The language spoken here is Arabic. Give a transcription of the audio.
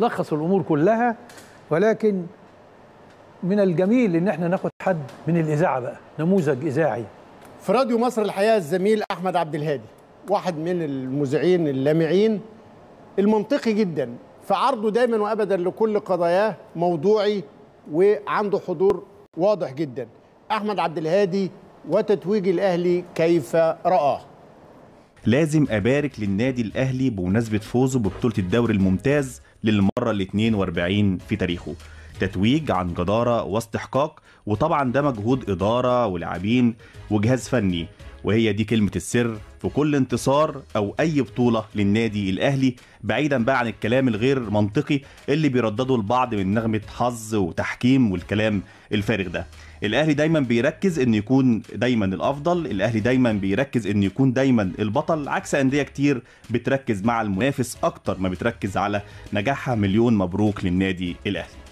لخص الامور كلها ولكن من الجميل ان احنا ناخد حد من الاذاعه بقى نموذج اذاعي في راديو مصر الحقيقه الزميل احمد عبد الهادي واحد من المذيعين اللامعين المنطقي جدا في عرضه دايما وابدا لكل قضاياه موضوعي وعنده حضور واضح جدا احمد عبد الهادي وتتويج الاهلي كيف راه لازم ابارك للنادي الاهلي بمناسبه فوزه ببطوله الدوري الممتاز للمرة ال 42 في تاريخه تتويج عن جدارة واستحقاق وطبعا ده مجهود إدارة ولاعبين وجهاز فني وهي دي كلمة السر في كل انتصار أو أي بطولة للنادي الأهلي بعيدا بقى عن الكلام الغير منطقي اللي بيردده البعض من نغمة حظ وتحكيم والكلام الفارغ ده الاهلي دايما بيركز ان يكون دايما الافضل الاهلي دايما بيركز ان يكون دايما البطل عكس انديه كتير بتركز مع المنافس اكتر ما بتركز على نجاحها مليون مبروك للنادي الاهلي